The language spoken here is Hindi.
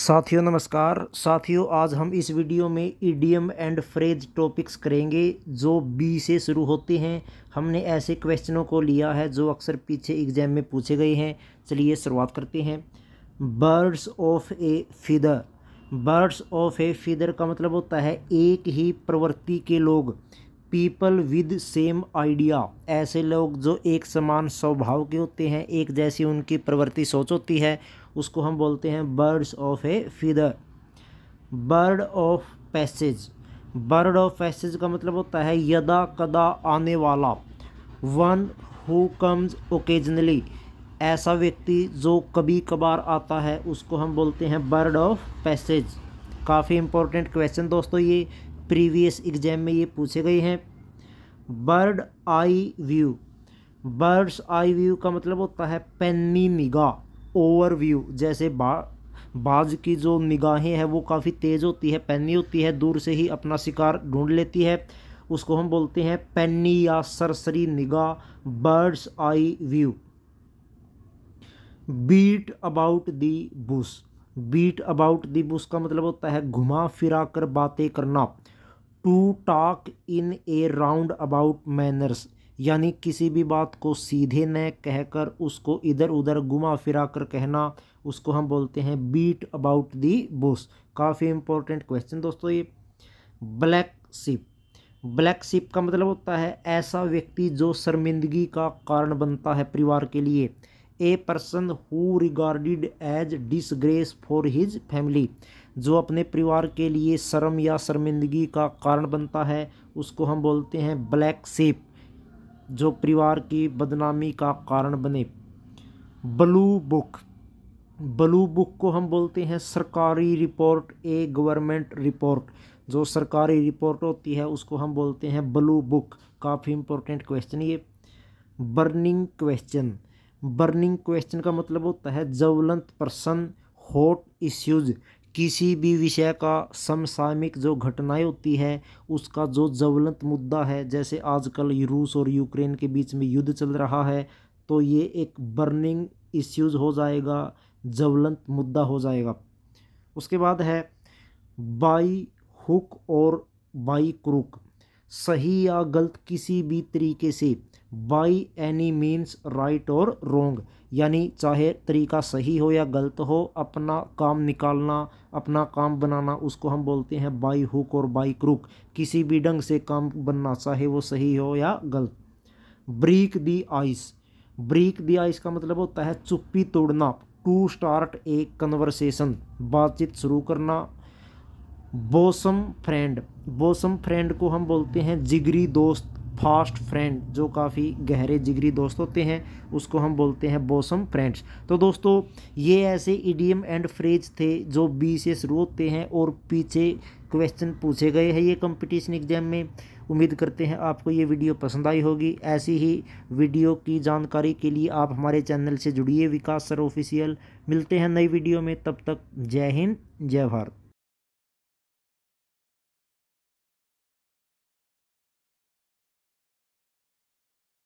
साथियों नमस्कार साथियों आज हम इस वीडियो में ईडीएम एंड फ्रेज टॉपिक्स करेंगे जो बी से शुरू होते हैं हमने ऐसे क्वेश्चनों को लिया है जो अक्सर पीछे एग्जाम में पूछे गए हैं चलिए शुरुआत करते हैं birds of a feather birds of a feather का मतलब होता है एक ही प्रवृत्ति के लोग पीपल विद सेम आइडिया ऐसे लोग जो एक समान स्वभाव के होते हैं एक जैसी उनकी प्रवृत्ति सोच होती है उसको हम बोलते हैं birds of a feather bird of passage bird of passage का मतलब होता है यदा कदा आने वाला वन हु कम्स ओकेजनली ऐसा व्यक्ति जो कभी कभार आता है उसको हम बोलते हैं बर्ड ऑफ पैसेज काफ़ी इंपॉर्टेंट क्वेश्चन दोस्तों ये प्रीवियस एग्जाम में ये पूछे गए हैं bird eye view bird's eye view का मतलब होता है पेनी निगाह ओवर व्यू जैसे बा बाज की जो निगाहें हैं वो काफ़ी तेज़ होती है पेनी होती है दूर से ही अपना शिकार ढूंढ लेती है उसको हम बोलते हैं पेनी या सरसरी निगाह bird's eye view beat about the bush beat about the bush का मतलब होता है घुमा फिरा कर बातें करना to talk in a roundabout manners यानी किसी भी बात को सीधे न कहकर उसको इधर उधर घुमा फिरा कर कहना उसको हम बोलते हैं बीट अबाउट दी बुश काफ़ी इंपॉर्टेंट क्वेश्चन दोस्तों ये ब्लैक सिप ब्लैक सिप का मतलब होता है ऐसा व्यक्ति जो शर्मिंदगी का कारण बनता है परिवार के लिए a person who regarded as disgrace for his family जो अपने परिवार के लिए शर्म या शर्मिंदगी का कारण बनता है उसको हम बोलते हैं ब्लैक सेप जो परिवार की बदनामी का कारण बने ब्लू बुक ब्लू बुक को हम बोलते हैं सरकारी रिपोर्ट ए गवर्नमेंट रिपोर्ट जो सरकारी रिपोर्ट होती है उसको हम बोलते हैं ब्लू बुक काफ़ी इंपॉर्टेंट क्वेश्चन ये बर्निंग क्वेश्चन बर्निंग क्वेश्चन का मतलब होता है ज्वलंत प्रश्न हॉट इश्यूज किसी भी विषय का समसामयिक जो घटनाएं होती है उसका जो ज्वलंत मुद्दा है जैसे आजकल रूस और यूक्रेन के बीच में युद्ध चल रहा है तो ये एक बर्निंग इश्यूज हो जाएगा ज्वलंत मुद्दा हो जाएगा उसके बाद है बाई हुक और बाई क्रूक सही या गलत किसी भी तरीके से बाई एनी मीन्स राइट और रोंग यानी चाहे तरीका सही हो या गलत हो अपना काम निकालना अपना काम बनाना उसको हम बोलते हैं बाई हुक और बाई क्रुक किसी भी ढंग से काम बनना चाहे वो सही हो या गलत break the ice break the ice का मतलब होता है चुप्पी तोड़ना टू स्टार्ट ए कन्वर्सेशन बातचीत शुरू करना बोसम फ्रेंड बोसम फ्रेंड को हम बोलते हैं जिगरी दोस्त फास्ट फ्रेंड जो काफ़ी गहरे जिगरी दोस्त होते हैं उसको हम बोलते हैं बोसम फ्रेंड्स तो दोस्तों ये ऐसे ईडीएम एंड फ्रेज थे जो बी से शुरू होते हैं और पीछे क्वेश्चन पूछे गए हैं ये कंपटीशन एग्जाम में उम्मीद करते हैं आपको ये वीडियो पसंद आई होगी ऐसी ही वीडियो की जानकारी के लिए आप हमारे चैनल से जुड़िए विकास सर ऑफिशियल मिलते हैं नई वीडियो में तब तक जय हिंद जय भारत